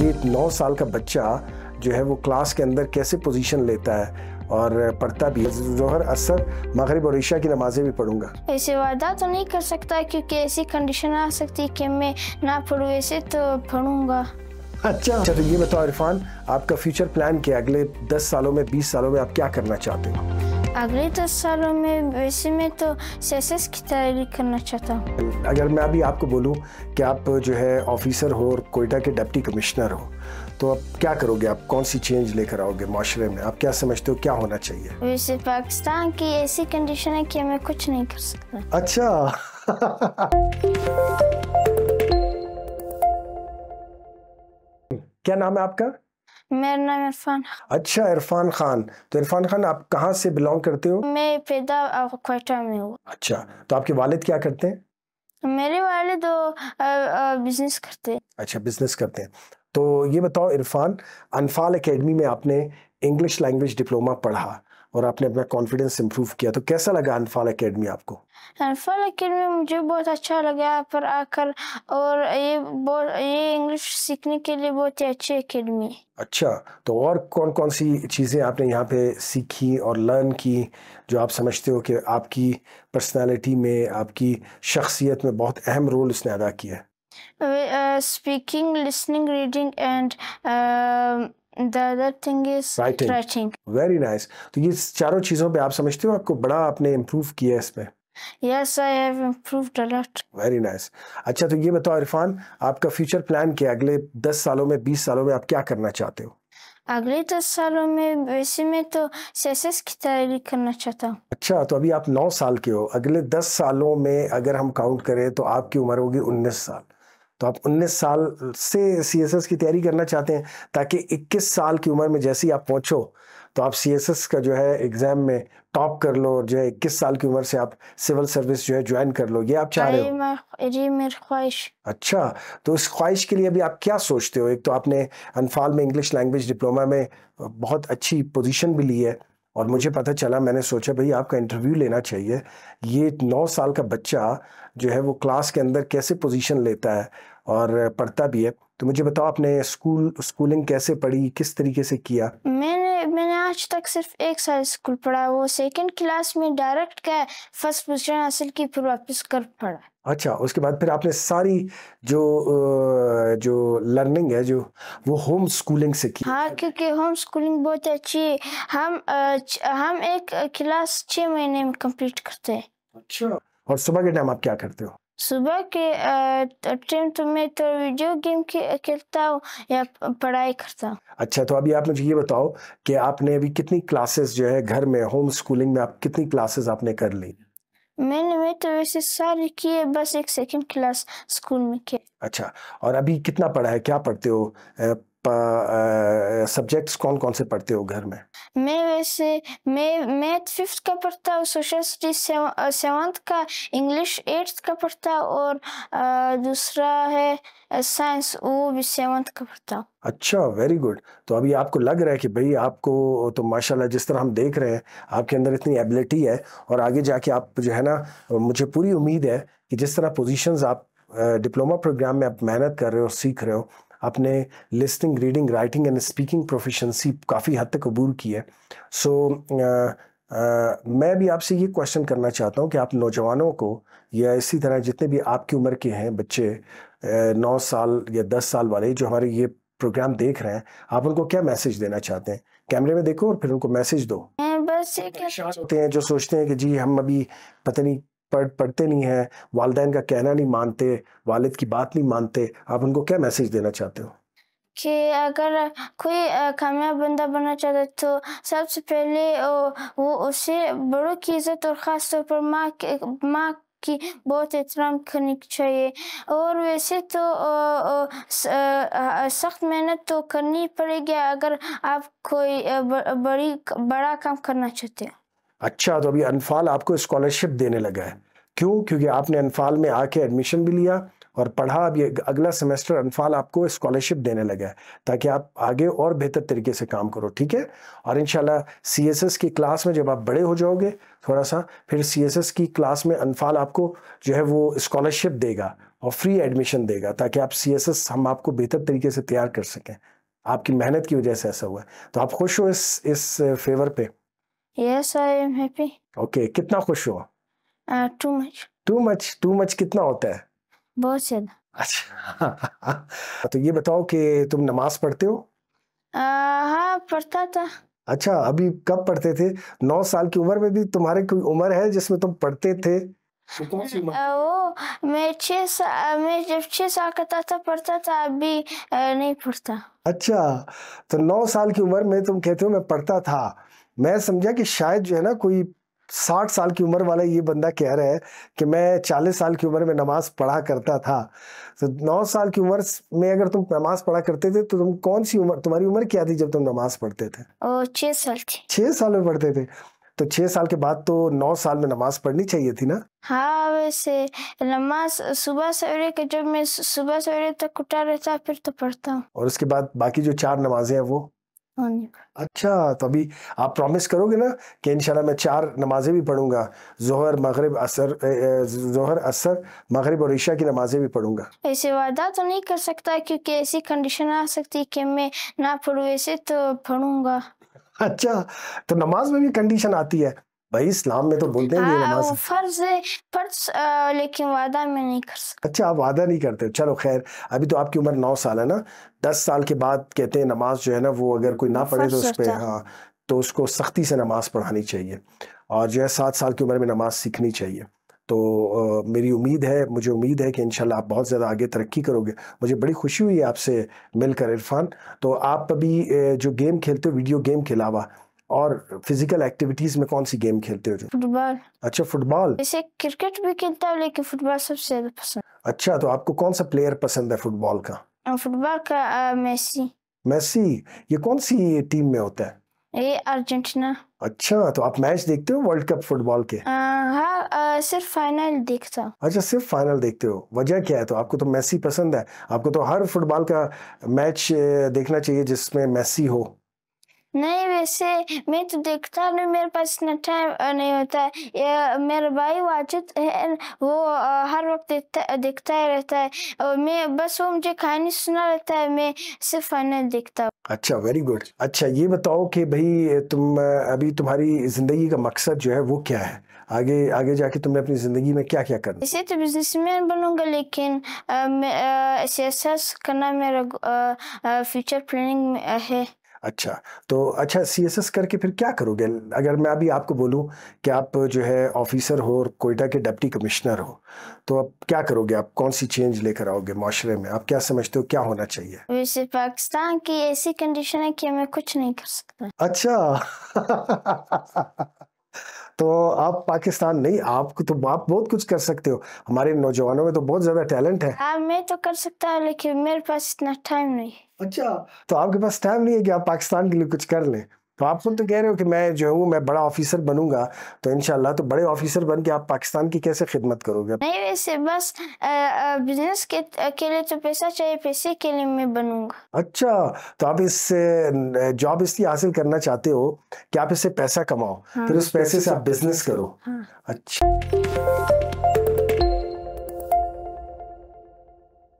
ये एक नौ साल का बच्चा जो है वो क्लास के अंदर कैसे पोजीशन लेता है और पढ़ता भी जोहर असर मगरब और ईशा की नमाजें भी पढ़ूंगा ऐसे वादा तो नहीं कर सकता क्योंकि ऐसी कंडीशन आ सकती है कि मैं ना पढ़ू ऐसे तो पढ़ूंगा अच्छा अच्छा तो ये बताओ इरफान आपका फ्यूचर प्लान क्या अगले दस सालों में बीस सालों में आप क्या करना चाहते हो अगले दस सालों में वैसे में तो सेसेस की तैयारी करना चाहता हूँ अगर मैं अभी आपको बोलूँ कि आप जो है ऑफिसर हो और कोयटा के डिप्टी कमिश्नर हो तो आप क्या करोगे आप कौन सी चेंज लेकर आओगे माशरे में आप क्या समझते हो क्या होना चाहिए वैसे पाकिस्तान की ऐसी कंडीशन है कि मैं कुछ नहीं कर सकता अच्छा क्या नाम है आपका मेरा नाम इरफान अच्छा इरफान खान तो इरफान खान आप कहाँ से बिलोंग करते हो मैं पैदा क्वेटा में हूँ अच्छा तो आपके वालिद क्या करते हैं मेरे वाले तो बिजनेस करते हैं अच्छा बिजनेस करते हैं तो ये बताओ इरफान अनफाल एकेडमी में आपने इंग्लिश लैंग्वेज डिप्लोमा पढ़ा और आपने अपना कॉन्फिडेंस इम्प्रूव किया तो कैसा लगा अनफाल अकेडमी आपको अनफाल अकेडमी मुझे बहुत अच्छा लगा यहाँ पर आकर और ये बहुत ये इंग्लिश सीखने के लिए बहुत ही अच्छी अकेडमी अच्छा तो और कौन कौन सी चीज़ें आपने यहाँ पे सीखी और लर्न की जो आप समझते हो कि आपकी पर्सनैलिटी में आपकी शख्सियत में बहुत अहम रोल इसने अदा किया है speaking listening reading and very nice तो ये चारों चीजों पे आप समझते हो आपको बड़ा आपने इम्प्रूव किया है इसमें अच्छा तो ये बताओ इरफान आपका फ्यूचर प्लान क्या अगले दस सालों में बीस सालों में आप क्या करना चाहते हो अगले दस सालों में वैसे में तो सेसेस की तैयारी करना चाहता हूँ अच्छा तो अभी आप नौ साल के हो अगले दस सालों में अगर हम काउंट करें तो आपकी उम्र होगी उन्नीस साल तो आप 19 साल से सी की तैयारी करना चाहते हैं ताकि 21 साल की उम्र में जैसे ही आप पहुंचो तो आप सी का जो है एग्जाम में टॉप कर लो और जो है इक्कीस साल की उम्र से आप सिविल सर्विस जो है ज्वाइन कर लो ये आप चाह रहे हो जी मेरी ख्वाहिश अच्छा तो इस ख्वाहिश के लिए अभी आप क्या सोचते हो एक तो आपने अनफाल में इंग्लिश लैंग्वेज डिप्लोमा में बहुत अच्छी पोजीशन भी ली है और मुझे पता चला मैंने सोचा भाई आपका इंटरव्यू लेना चाहिए ये नौ साल का बच्चा जो है वो क्लास के अंदर कैसे पोजीशन लेता है और पढ़ता भी है तो मुझे बताओ आपने स्कूल स्कूलिंग कैसे पढ़ी किस तरीके से किया मैंने मैंने आज तक सिर्फ एक साल स्कूल पढ़ा वो सेकंड क्लास में डायरेक्ट का फर्स्ट पोजीशन हासिल की फिर वापस कर पढ़ा अच्छा उसके बाद फिर आपने सारी जो जो लर्निंग है जो वो होम स्कूलिंग से की हाँ क्योंकि होम स्कूलिंग बहुत अच्छी है हम हम एक क्लास छः महीने में कंप्लीट करते हैं अच्छा और सुबह के टाइम आप क्या करते हो सुबह के टाइम तो मैं तो वीडियो गेम खेलता हूँ या पढ़ाई करता हूँ अच्छा तो अभी आप मुझे ये बताओ कि आपने अभी कितनी क्लासेस जो है घर में होम स्कूलिंग में आप कितनी क्लासेस आपने कर ली मैंने मैं तो वैसे सारे किए बस एक सेकंड क्लास स्कूल में किए अच्छा और अभी कितना पढ़ा है क्या पढ़ते हो सब्जेक्ट्स कौन कौन से पढ़ते हो घर में मैं वैसे मैं मैथ फिफ्थ का पढ़ता हूँ सोशल स्टडीज सेवंथ का इंग्लिश एट्थ का पढ़ता हूँ और दूसरा है साइंस वो भी सेवंथ का पढ़ता हूँ अच्छा वेरी गुड तो अभी आपको लग रहा है कि भाई आपको तो माशाल्लाह जिस तरह हम देख रहे हैं आपके अंदर इतनी एबिलिटी है और आगे जाके आप जो है ना मुझे पूरी उम्मीद है कि जिस तरह पोजिशन आप डिप्लोमा प्रोग्राम में आप मेहनत कर रहे हो सीख रहे हो अपने listening reading writing and speaking proficiency काफ़ी हद तक कबूल की है सो so, मैं भी आपसे ये क्वेश्चन करना चाहता हूँ कि आप नौजवानों को या इसी तरह जितने भी आपकी उम्र के हैं बच्चे नौ साल या दस साल वाले जो हमारे ये प्रोग्राम देख रहे हैं आप उनको क्या मैसेज देना चाहते हैं कैमरे में देखो और फिर उनको मैसेज दो बस होते हैं जो सोचते हैं कि जी हम अभी पता नहीं पढ़ पढ़ते नहीं हैं वालदेन का कहना नहीं मानते वालिद की बात नहीं मानते आप उनको क्या मैसेज देना चाहते हो कि अगर कोई कामयाब बंदा बनना चाहता है तो सबसे पहले वो उसे बड़ों की इज्जत और ख़ास तौर पर माँ माँ की बहुत एहतराम करनी चाहिए और वैसे तो सख्त मेहनत तो करनी पड़ेगी अगर आप कोई बड़ी बड़ा काम करना चाहते हैं अच्छा तो अभी अनफाल आपको स्कॉलरशिप देने लगा है क्यों क्योंकि आपने अनफाल में आके एडमिशन भी लिया और पढ़ा अब ये अगला सेमेस्टर अनफाल आपको स्कॉलरशिप देने लगा है ताकि आप आगे और बेहतर तरीके से काम करो ठीक है और इन सीएसएस की क्लास में जब आप बड़े हो जाओगे थोड़ा सा फिर सीएसएस की क्लास में अनफाल आपको जो है वो स्कॉलरशिप देगा और फ्री एडमिशन देगा ताकि आप सी हम आपको बेहतर तरीके से तैयार कर सकें आपकी मेहनत की वजह से ऐसा हुआ है तो आप खुश हो इस इस फेवर पे Yes, I am happy. Okay, कितना खुश हो uh, too much. Too much, too much कितना होता है बहुत ज्यादा अच्छा तो ये बताओ कि तुम नमाज पढ़ते हो आ, uh, हाँ पढ़ता था अच्छा अभी कब पढ़ते थे नौ साल की उम्र में भी तुम्हारे कोई उम्र है जिसमें तुम पढ़ते थे तो uh, वो मैं छः मैं जब छः साल का था, तब पढ़ता था अभी नहीं पढ़ता अच्छा तो नौ साल की उम्र में तुम कहते हो मैं पढ़ता था मैं समझा कि शायद जो है ना कोई साठ साल की उम्र वाला ये बंदा कह रहा है कि मैं चालीस साल की उम्र में नमाज पढ़ा करता था तो नौ साल की उम्र में अगर तुम नमाज पढ़ा करते थे तो तुम कौन सी उम्र तुम्हारी उम्र क्या थी जब तुम नमाज पढ़ते थे छह साल छह साल में पढ़ते थे तो छह साल के बाद तो नौ साल में नमाज पढ़नी चाहिए थी ना हाँ वैसे नमाज सुबह सवेरे के जब मैं सुबह सवेरे तक उठा रहता फिर तो पढ़ता हूँ और उसके बाद बाकी जो चार नमाजें हैं वो हाँ, अच्छा तो अभी आप प्रॉमिस करोगे ना कि इंशाल्लाह मैं चार नमाजें भी पढ़ूंगा जोहर मगरिब असर जोहर असर मगरिब और ईशा की नमाजें भी पढ़ूंगा ऐसे वादा तो नहीं कर सकता क्योंकि ऐसी कंडीशन आ सकती कि मैं ना पढ़ू ऐसे तो पढ़ूंगा अच्छा तो नमाज में भी कंडीशन आती है भाई इस्लाम में तो बोलते हैं हाँ, नमाज फर्ज है फर्ज लेकिन वादा मैं नहीं कर सकता अच्छा आप वादा नहीं करते चलो खैर अभी तो आपकी उम्र नौ साल है ना दस साल के बाद कहते हैं नमाज जो है ना वो अगर कोई ना पढ़े तो उस पर हाँ तो उसको सख्ती से नमाज पढ़ानी चाहिए और जो है सात साल की उम्र में नमाज सीखनी चाहिए तो आ, मेरी उम्मीद है मुझे उम्मीद है कि इन आप बहुत ज़्यादा आगे तरक्की करोगे मुझे बड़ी खुशी हुई आपसे मिलकर इरफान तो आप अभी जो गेम खेलते हो वीडियो गेम के अलावा और फिजिकल एक्टिविटीज में कौन सी गेम खेलते हो फुटबॉल अच्छा फुटबॉल जैसे क्रिकेट भी खेलता हूँ लेकिन फुटबॉल सबसे ज्यादा पसंद अच्छा तो आपको कौन सा प्लेयर पसंद है फुटबॉल का फुटबॉल हाँ, का आ, मेसी मेसी ये कौन सी टीम में होता है ये अर्जेंटीना अच्छा तो आप मैच देखते हो वर्ल्ड कप फुटबॉल के हाँ सिर्फ फाइनल देखता हूँ अच्छा सिर्फ फाइनल देखते हो वजह क्या है तो आपको तो मैसी पसंद है आपको तो हर फुटबॉल का मैच देखना चाहिए जिसमें मैसी हो नहीं वैसे मैं तो देखता नहीं मेरे पास इतना टाइम नहीं होता है ये मेरा भाई वाचित है वो हर वक्त देखता देखता ही रहता है और मैं बस वो मुझे कहानी सुना रहता है मैं सिर्फ फाइनल देखता हूँ अच्छा वेरी गुड अच्छा ये बताओ कि भाई तुम अभी तुम्हारी जिंदगी का मकसद जो है वो क्या है आगे आगे जाके तुमने अपनी जिंदगी में क्या क्या करना इसे तो बिजनेसमैन बनूंगा लेकिन आ, मैं, आ, करना मेरा फ्यूचर प्लानिंग है अच्छा तो अच्छा एस करके फिर क्या करोगे अगर मैं अभी आपको बोलूं कि आप जो है ऑफिसर हो और कोयटा के डिप्टी कमिश्नर हो तो अब क्या करोगे आप कौन सी चेंज लेकर आओगे माशरे में आप क्या समझते हो क्या होना चाहिए वैसे पाकिस्तान की ऐसी कंडीशन है कि मैं कुछ नहीं कर सकता अच्छा तो आप पाकिस्तान नहीं आप तो आप बहुत कुछ कर सकते हो हमारे नौजवानों में तो बहुत ज्यादा टैलेंट है आ, हाँ, मैं तो कर सकता हूँ लेकिन मेरे पास इतना टाइम नहीं अच्छा तो आपके पास टाइम नहीं है कि आप पाकिस्तान के लिए कुछ कर लें तो आप खुद तो कह रहे हो कि मैं जो हूँ मैं बड़ा ऑफिसर बनूंगा तो इनशाला तो बड़े ऑफिसर बन के आप पाकिस्तान की कैसे खिदमत करोगे नहीं वैसे बस बिजनेस के, के लिए तो पैसा चाहिए पैसे के लिए मैं बनूंगा अच्छा तो आप इस जॉब इसलिए हासिल करना चाहते हो कि आप इससे पैसा कमाओ हाँ, फिर उस पैसे से आप बिजनेस करो हाँ। अच्छा